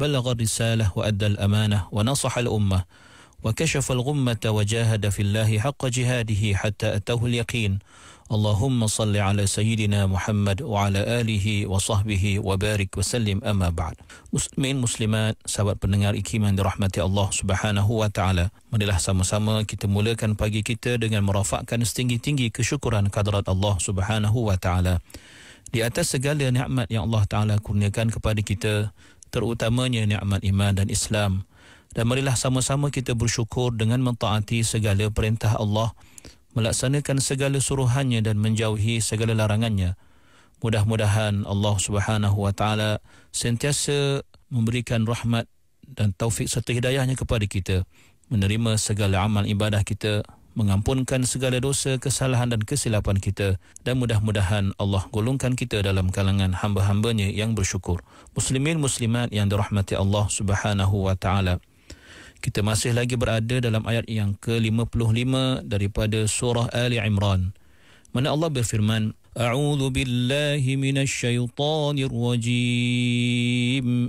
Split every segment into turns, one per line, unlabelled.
بلغ الرسالة وأدى الأمانة ونصح الأمة وكشف الغمة وجاهد في الله حق جهاده حتى أتاه اليقين اللهم صل على سيدنا محمد وعلى آله وصحبه وبارك وسلم أما بعد مسلمين مسلمات سواء pendengar ikiman di rahmati Allah subhanahu wa ta'ala Marilah sama-sama kita mulakan pagi kita dengan merafakkan setinggi-tinggi kesyukuran kadrat Allah subhanahu wa ta'ala Di atas segala nikmat yang Allah Ta'ala kurniakan kepada kita terutamanya nikmat iman dan Islam. Dan marilah sama-sama kita bersyukur dengan mentaati segala perintah Allah, melaksanakan segala suruhannya dan menjauhi segala larangannya. Mudah-mudahan Allah Subhanahu wa taala sentiasa memberikan rahmat dan taufik serta hidayahnya kepada kita menerima segala amal ibadah kita mengampunkan segala dosa, kesalahan dan kesilapan kita dan mudah-mudahan Allah golongkan kita dalam kalangan hamba-hambanya yang bersyukur. Muslimin muslimat yang dirahmati Allah Subhanahu wa taala. Kita masih lagi berada dalam ayat yang ke-55 daripada surah Ali Imran. Mana Allah berfirman, "A'udzu billahi minasy syaithanir rajim."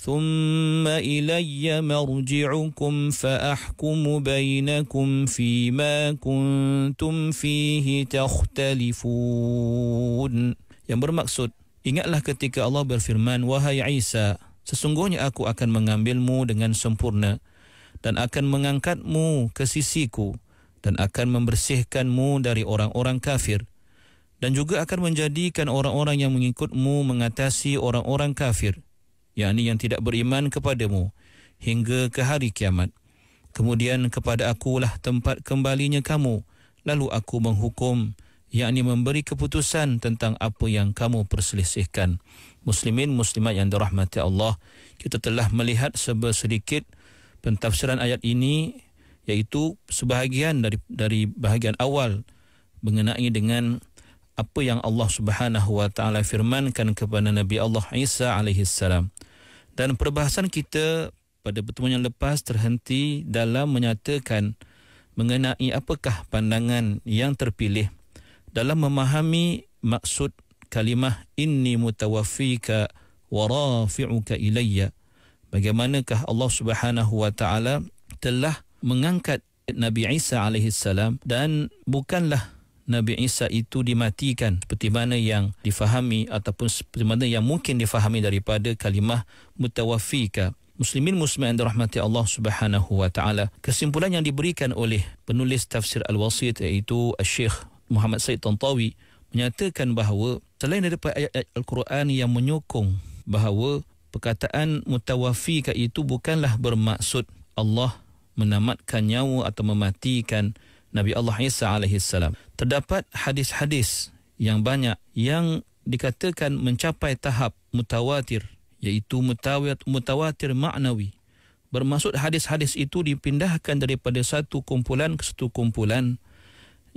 ثم إلي مرجعكم فأحكم بينكم فيما كنتم فيه تختلفون yang bermaksud ingatlah ketika Allah berfirman wahai Isa sesungguhnya aku akan mengambilmu dengan sempurna dan akan mengangkatmu ke sisiku dan akan membersihkanmu dari orang-orang kafir dan juga akan menjadikan orang-orang yang mengikutmu mengatasi orang-orang kafir yakni yang tidak beriman kepadamu, hingga ke hari kiamat. Kemudian kepada akulah tempat kembalinya kamu, lalu aku menghukum, yakni memberi keputusan tentang apa yang kamu perselisihkan. Muslimin, muslimat yang dirahmati Allah, kita telah melihat sebesedikit pentafsiran ayat ini, yaitu sebahagian dari dari bahagian awal mengenai dengan apa yang Allah Subhanahu wa taala firmankan kepada Nabi Allah Isa alaihi salam dan perbahasan kita pada pertemuan yang lepas terhenti dalam menyatakan mengenai apakah pandangan yang terpilih dalam memahami maksud kalimah inni mutawaffika wa rafi'uka ilayya bagaimanakah Allah Subhanahu wa taala telah mengangkat Nabi Isa alaihi salam dan bukanlah Nabi Isa itu dimatikan seperti mana yang difahami ataupun seperti mana yang mungkin difahami daripada kalimah mutawafika Muslimin muslimin dirahmati Allah Subhanahu wa taala. Kesimpulan yang diberikan oleh penulis tafsir Al-Wasit iaitu Syekh Muhammad Said Tantawi menyatakan bahawa selain daripada ayat-ayat Al-Quran yang menyokong bahawa perkataan mutawafika itu bukanlah bermaksud Allah menamatkan nyawa atau mematikan Nabi Allah Isa alaihi salam. Terdapat hadis-hadis yang banyak yang dikatakan mencapai tahap mutawatir iaitu mutawat mutawatir maknawi. Bermaksud hadis-hadis itu dipindahkan daripada satu kumpulan ke satu kumpulan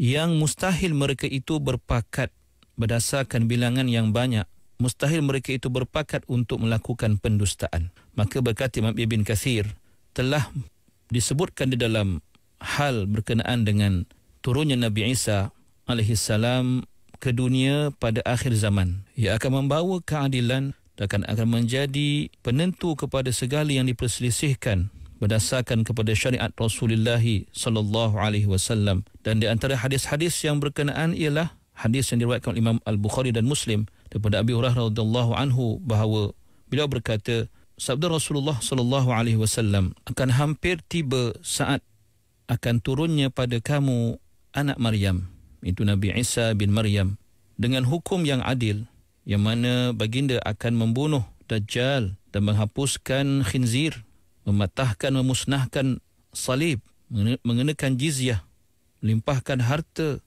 yang mustahil mereka itu berpakat berdasarkan bilangan yang banyak. Mustahil mereka itu berpakat untuk melakukan pendustaan. Maka berkata Imam Ibn Kathir telah disebutkan di dalam hal berkenaan dengan turunnya Nabi Isa alaihi salam ke dunia pada akhir zaman. Ia akan membawa keadilan dan akan menjadi penentu kepada segala yang diperselisihkan berdasarkan kepada syariat Rasulullah sallallahu alaihi wasallam dan di antara hadis-hadis yang berkenaan ialah hadis yang diriwayatkan oleh Imam Al-Bukhari dan Muslim daripada Abi Hurairah radhiyallahu anhu bahawa beliau berkata sabda Rasulullah sallallahu alaihi wasallam akan hampir tiba saat akan turunnya pada kamu anak Maryam itu Nabi Isa bin Maryam dengan hukum yang adil yang mana baginda akan membunuh dajjal dan menghapuskan khinzir mematahkan memusnahkan salib mengenakan jizyah melimpahkan harta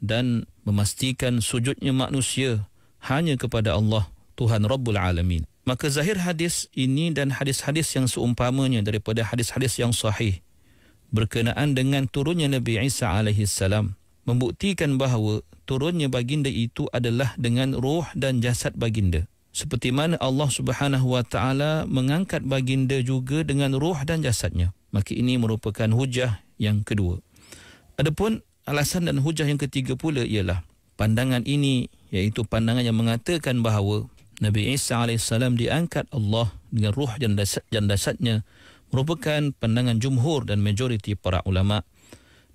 dan memastikan sujudnya manusia hanya kepada Allah Tuhan Rabbul Alamin maka zahir hadis ini dan hadis-hadis yang seumpamanya daripada hadis-hadis yang sahih berkenaan dengan turunnya Nabi Isa alaihi salam membuktikan bahawa turunnya baginda itu adalah dengan roh dan jasad baginda seperti mana Allah Subhanahu wa taala mengangkat baginda juga dengan roh dan jasadnya maka ini merupakan hujah yang kedua adapun alasan dan hujah yang ketiga pula ialah pandangan ini iaitu pandangan yang mengatakan bahawa Nabi Isa alaihi salam diangkat Allah dengan roh dan jasadnya merupakan pandangan jumhur dan majoriti para ulama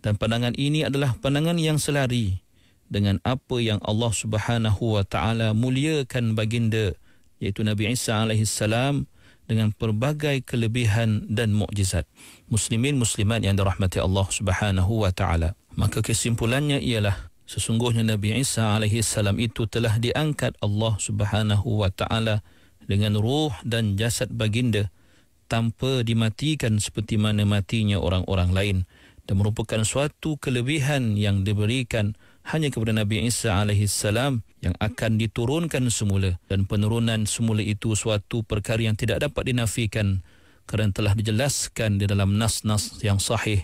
dan pandangan ini adalah pandangan yang selari dengan apa yang Allah Subhanahu wa taala muliakan baginda iaitu Nabi Isa alaihi salam dengan pelbagai kelebihan dan mukjizat muslimin muslimat yang dirahmati Allah Subhanahu wa taala maka kesimpulannya ialah sesungguhnya Nabi Isa alaihi salam itu telah diangkat Allah Subhanahu wa taala dengan ruh dan jasad baginda tanpa dimatikan seperti mana matinya orang-orang lain dan merupakan suatu kelebihan yang diberikan hanya kepada Nabi Isa AS yang akan diturunkan semula dan penurunan semula itu suatu perkara yang tidak dapat dinafikan kerana telah dijelaskan di dalam nas-nas yang sahih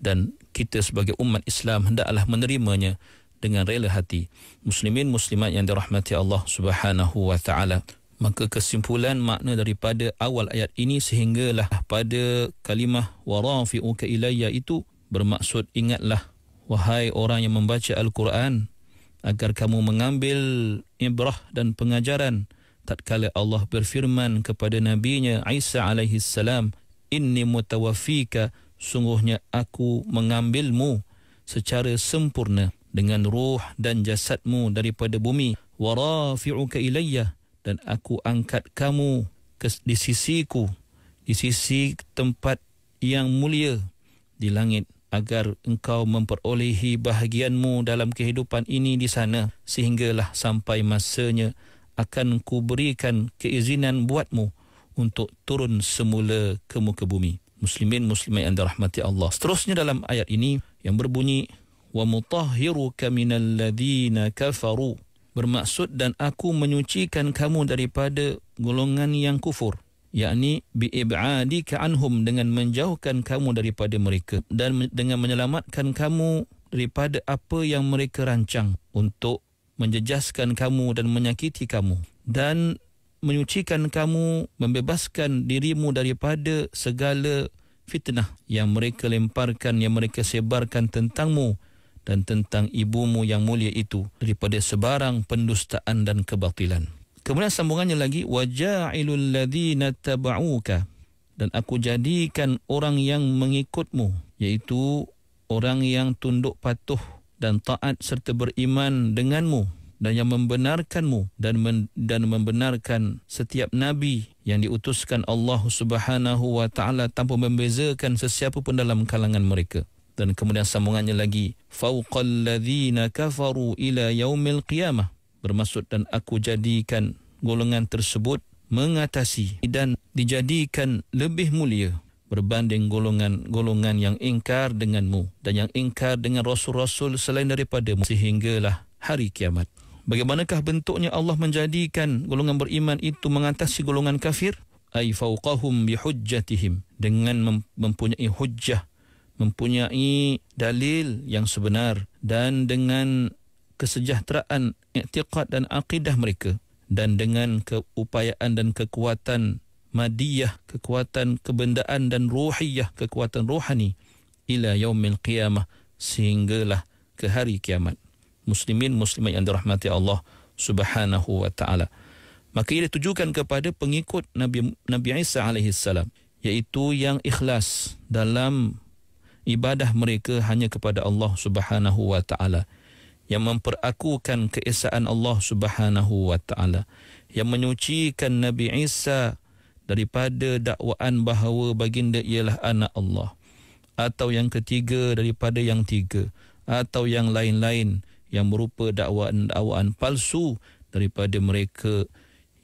dan kita sebagai umat Islam hendaklah menerimanya dengan rela hati muslimin muslimat yang dirahmati Allah Subhanahu wa taala Maka kesimpulan makna daripada awal ayat ini sehinggalah pada kalimah warafi'uka ilayya itu bermaksud ingatlah wahai orang yang membaca Al-Quran agar kamu mengambil ibrah dan pengajaran tatkala Allah berfirman kepada nabinya Isa alaihi salam inni mutawaffika sungguhnya aku mengambilmu secara sempurna dengan ruh dan jasadmu daripada bumi warafi'uka ilayya dan aku angkat kamu ke, di sisiku, di sisi tempat yang mulia di langit agar engkau memperolehi bahagianmu dalam kehidupan ini di sana sehinggalah sampai masanya akan kuberikan keizinan buatmu untuk turun semula ke muka bumi. Muslimin muslimat yang dirahmati Allah. Seterusnya dalam ayat ini yang berbunyi wa mutahhiruka minalladzina kafaru bermaksud dan aku menyucikan kamu daripada golongan yang kufur yakni bi'ibadika anhum dengan menjauhkan kamu daripada mereka dan dengan menyelamatkan kamu daripada apa yang mereka rancang untuk menjejaskan kamu dan menyakiti kamu dan menyucikan kamu membebaskan dirimu daripada segala fitnah yang mereka lemparkan yang mereka sebarkan tentangmu dan tentang ibumu yang mulia itu daripada sebarang pendustaan dan kebatilan. Kemudian sambungannya lagi, وَجَاعِلُ الَّذِينَ تَبَعُوكَ Dan aku jadikan orang yang mengikutmu, yaitu orang yang tunduk patuh dan taat serta beriman denganmu dan yang membenarkanmu dan men, dan membenarkan setiap nabi yang diutuskan Allah Subhanahu wa taala tanpa membezakan sesiapa pun dalam kalangan mereka dan kemudian sambungannya lagi fauqal ladzina kafaru ila yaumil qiyamah bermaksud dan aku jadikan golongan tersebut mengatasi dan dijadikan lebih mulia berbanding golongan-golongan yang ingkar denganmu dan yang ingkar dengan rasul-rasul selain daripadamu sehinggalah hari kiamat bagaimanakah bentuknya Allah menjadikan golongan beriman itu mengatasi golongan kafir ay fauqahum bihujjatihim dengan mempunyai hujjah mempunyai dalil yang sebenar dan dengan kesejahteraan iktiqat dan akidah mereka dan dengan keupayaan dan kekuatan madiyah, kekuatan kebendaan dan ruhiyah, kekuatan rohani ila yaumil qiyamah sehinggalah ke hari kiamat. Muslimin muslimat yang dirahmati Allah Subhanahu wa taala. Maka ia ditujukan kepada pengikut Nabi Nabi Isa alaihi salam iaitu yang ikhlas dalam ibadah mereka hanya kepada Allah Subhanahu wa taala yang memperakukan keesaan Allah Subhanahu wa taala yang menyucikan Nabi Isa daripada dakwaan bahawa baginda ialah anak Allah atau yang ketiga daripada yang tiga atau yang lain-lain yang berupa dakwaan-dakwaan palsu daripada mereka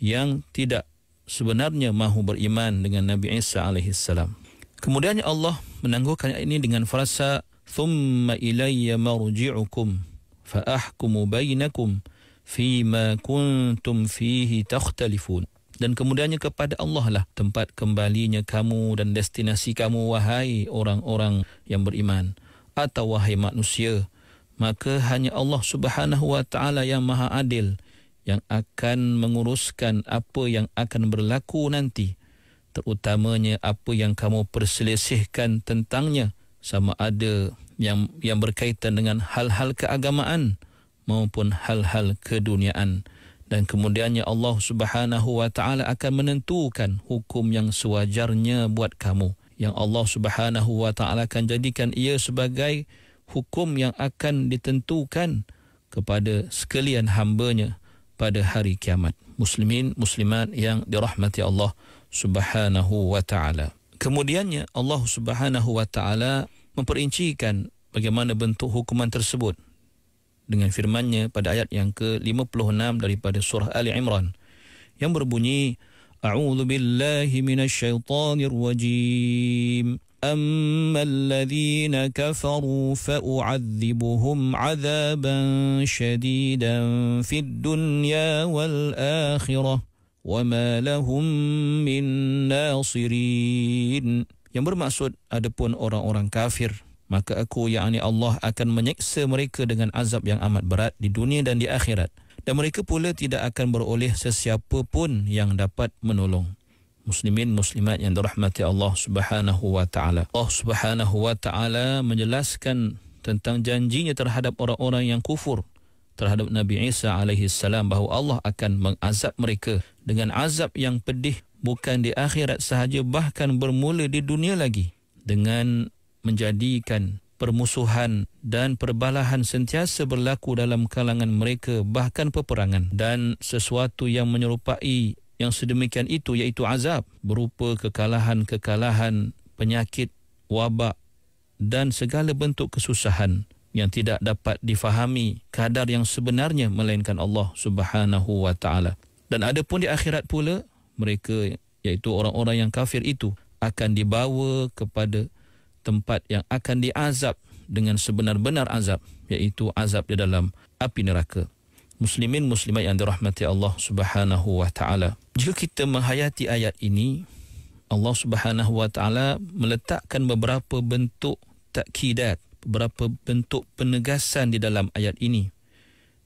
yang tidak sebenarnya mahu beriman dengan Nabi Isa alaihissalam. Kemudiannya Allah menangguhkan ayat ini dengan frasa thumma ilayya marji'ukum fa ahkumu bainakum fi ma kuntum fihi takhtalifun dan kemudiannya kepada Allah lah tempat kembalinya kamu dan destinasi kamu wahai orang-orang yang beriman atau wahai manusia maka hanya Allah Subhanahu wa taala yang maha adil yang akan menguruskan apa yang akan berlaku nanti terutamanya apa yang kamu perselisihkan tentangnya sama ada yang yang berkaitan dengan hal-hal keagamaan maupun hal-hal keduniaan dan kemudiannya Allah Subhanahu wa taala akan menentukan hukum yang sewajarnya buat kamu yang Allah Subhanahu wa taala akan jadikan ia sebagai hukum yang akan ditentukan kepada sekalian hamba-Nya pada hari kiamat muslimin muslimat yang dirahmati Allah subhanahu wa ta'ala. Kemudiannya Allah subhanahu wa ta'ala memperincikan bagaimana bentuk hukuman tersebut dengan firmannya pada ayat yang ke-56 daripada surah Ali Imran yang berbunyi A'udhu billahi minasyaitanir wajim أما الذين كفروا فأعذبهم عذابا شديدا dunya wal akhirah." وَمَا لَهُمْ مِنْ نَاصِرِينَ Yang bermaksud, ada pun orang-orang kafir. Maka aku, yakni Allah, akan menyeksa mereka dengan azab yang amat berat di dunia dan di akhirat. Dan mereka pula tidak akan beroleh sesiapa pun yang dapat menolong. Muslimin muslimat yang dirahmati Allah Subhanahu wa taala. Allah Subhanahu wa taala menjelaskan tentang janjinya terhadap orang-orang yang kufur terhadap Nabi Isa alaihi salam bahawa Allah akan mengazab mereka dengan azab yang pedih bukan di akhirat sahaja bahkan bermula di dunia lagi dengan menjadikan permusuhan dan perbalahan sentiasa berlaku dalam kalangan mereka bahkan peperangan dan sesuatu yang menyerupai yang sedemikian itu iaitu azab berupa kekalahan-kekalahan penyakit wabak dan segala bentuk kesusahan yang tidak dapat difahami kadar yang sebenarnya melainkan Allah Subhanahu wa taala. Dan adapun di akhirat pula mereka iaitu orang-orang yang kafir itu akan dibawa kepada tempat yang akan diazab dengan sebenar-benar azab iaitu azab di dalam api neraka. Muslimin muslimat yang dirahmati Allah Subhanahu wa taala. Jika kita menghayati ayat ini Allah Subhanahu wa taala meletakkan beberapa bentuk takkidat beberapa bentuk penegasan di dalam ayat ini.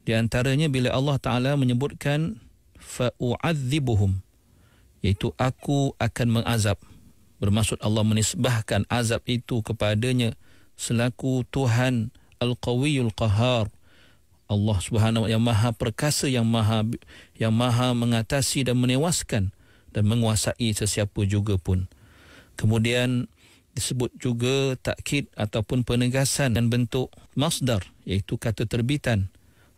Di antaranya bila Allah Ta'ala menyebutkan fa'u'adzibuhum iaitu aku akan mengazab bermaksud Allah menisbahkan azab itu kepadanya selaku Tuhan Al-Qawiyul Qahar Allah Subhanahu wa yang Maha Perkasa yang Maha yang Maha mengatasi dan menewaskan dan menguasai sesiapa juga pun kemudian disebut juga takkid ataupun penegasan dan bentuk masdar iaitu kata terbitan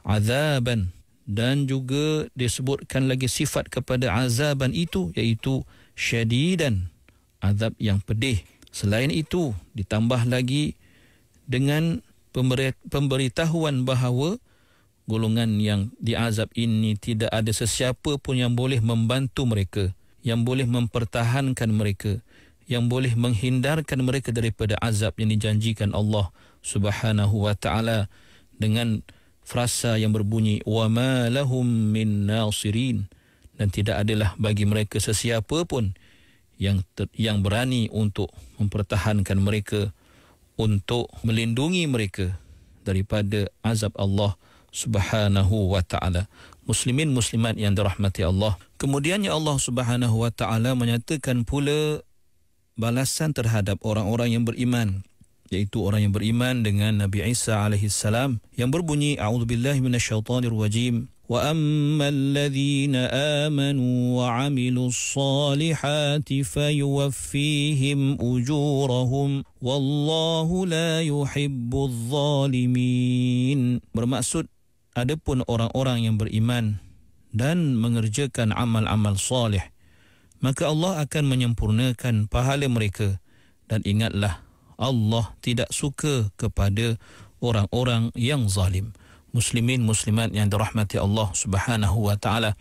azaban dan juga disebutkan lagi sifat kepada azaban itu iaitu syadidan azab yang pedih selain itu ditambah lagi dengan pemberitahuan bahawa golongan yang diazab ini tidak ada sesiapa pun yang boleh membantu mereka yang boleh mempertahankan mereka yang boleh menghindarkan mereka daripada azab yang dijanjikan Allah Subhanahu wa taala dengan frasa yang berbunyi wa ma lahum min nasirin dan tidak adalah bagi mereka sesiapa pun yang ter, yang berani untuk mempertahankan mereka untuk melindungi mereka daripada azab Allah Subhanahu wa taala muslimin muslimat yang dirahmati Allah kemudiannya Allah Subhanahu wa taala menyatakan pula balasan terhadap orang-orang yang beriman yaitu orang yang beriman dengan Nabi Isa alaihi salam yang berbunyi a'udzubillahi minasyaitonir rajim wa ammal ladzina amanu wa 'amilus solihati fayuwaffihim ujurahum wallahu la yuhibbuz zalimin bermaksud adapun orang-orang yang beriman dan mengerjakan amal-amal soleh maka Allah akan menyempurnakan pahala mereka. Dan ingatlah, Allah tidak suka kepada orang-orang yang zalim. Muslimin muslimat yang dirahmati Allah Subhanahu wa taala.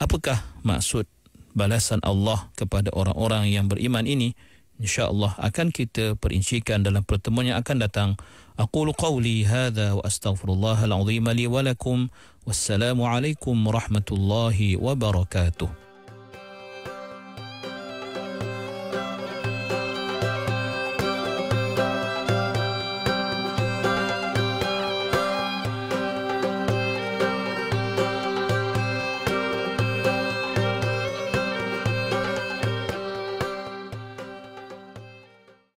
Apakah maksud balasan Allah kepada orang-orang yang beriman ini? Insya-Allah akan kita perincikan dalam pertemuan yang akan datang. Aqulu qawli hadha wa astaghfirullahal azim li wa lakum. Wassalamu alaikum warahmatullahi wabarakatuh.